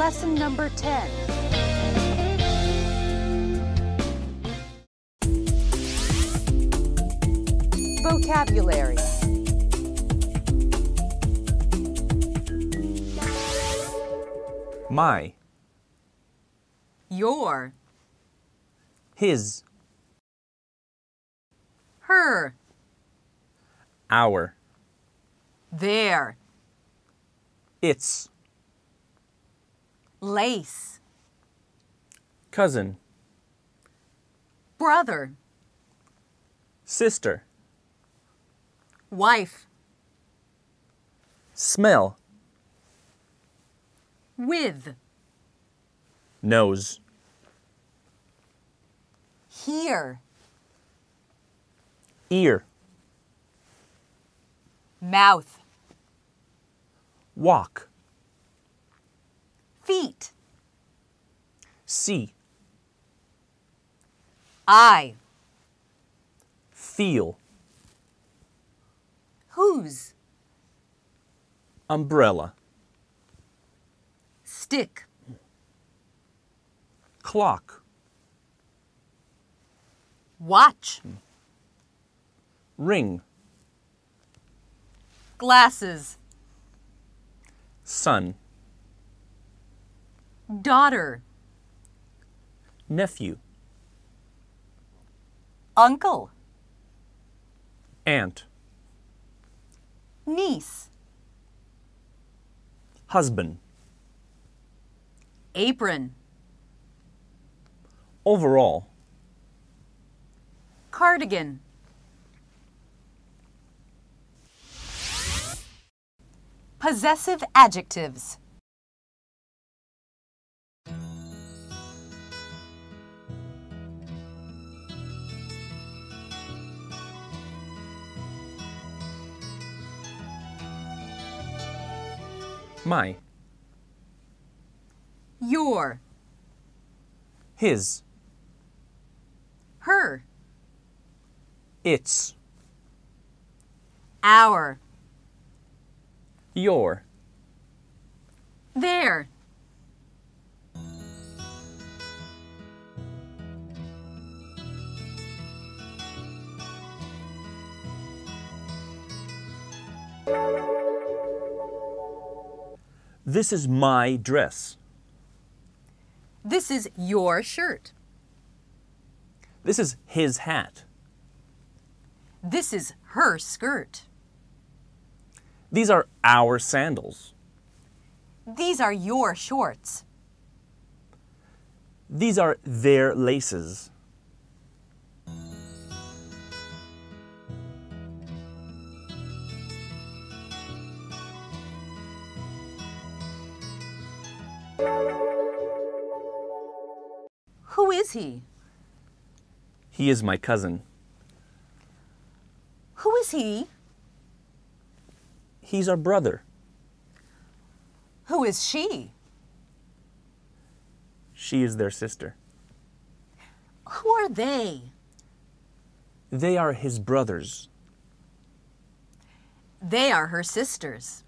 lesson number 10. Vocabulary. My. Your. His. Her. Our. Their. Its. Lace. Cousin. Brother. Sister. Wife. Smell. With. Nose. Hear. Ear. Mouth. Walk feet. See. I. Feel. Whose? Umbrella. Stick. Clock. Watch. Ring. Glasses. Sun daughter, nephew, uncle, aunt, niece, husband, apron, overall, cardigan. Possessive adjectives. My. Your. His. Her. Its. Our. Your. There. Thank you. This is my dress. This is your shirt. This is his hat. This is her skirt. These are our sandals. These are your shorts. These are their laces. Who is he? He is my cousin. Who is he? He's our brother. Who is she? She is their sister. Who are they? They are his brothers. They are her sisters.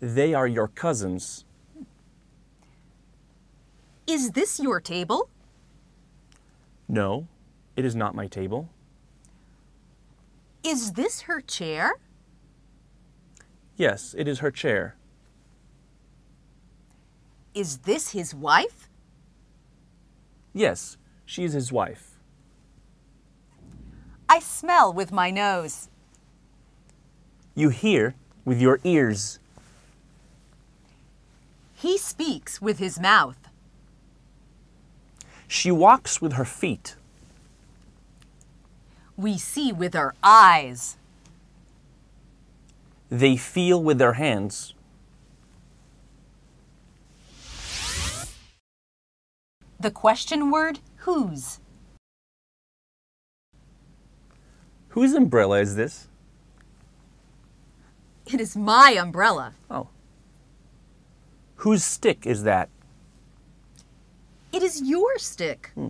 They are your cousins. Is this your table? No, it is not my table. Is this her chair? Yes, it is her chair. Is this his wife? Yes, she is his wife. I smell with my nose. You hear with your ears. He speaks with his mouth. She walks with her feet. We see with our eyes. They feel with their hands. The question word, whose? Whose umbrella is this? It is my umbrella. Oh. Whose stick is that? It is your stick. Hmm.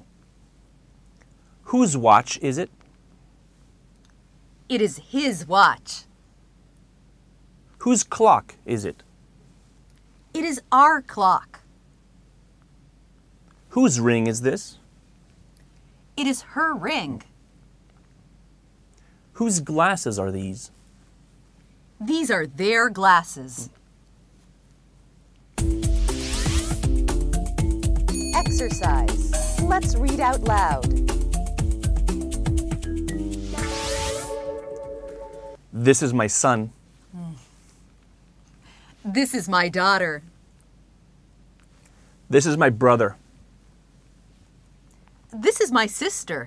Whose watch is it? It is his watch. Whose clock is it? It is our clock. Whose ring is this? It is her ring. Whose glasses are these? These are their glasses. exercise. Let's read out loud. This is my son. Hmm. This is my daughter. This is my brother. This is my sister.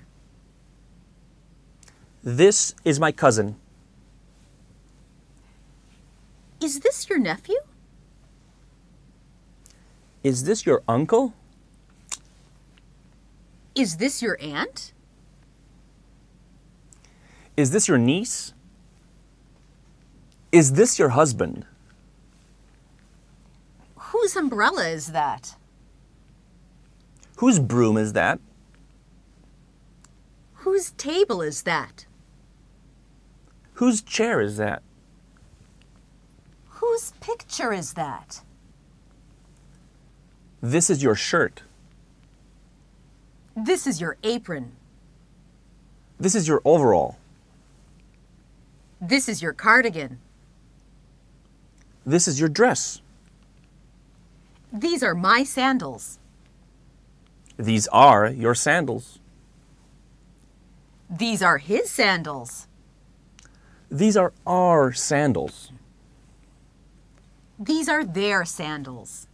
This is my cousin. Is this your nephew? Is this your uncle? Is this your aunt? Is this your niece? Is this your husband? Whose umbrella is that? Whose broom is that? Whose table is that? Whose chair is that? Whose picture is that? This is your shirt. This is your apron. This is your overall. This is your cardigan. This is your dress. These are my sandals. These are your sandals. These are his sandals. These are our sandals. These are their sandals.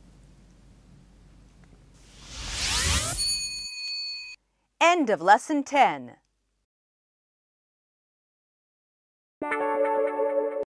End of Lesson 10.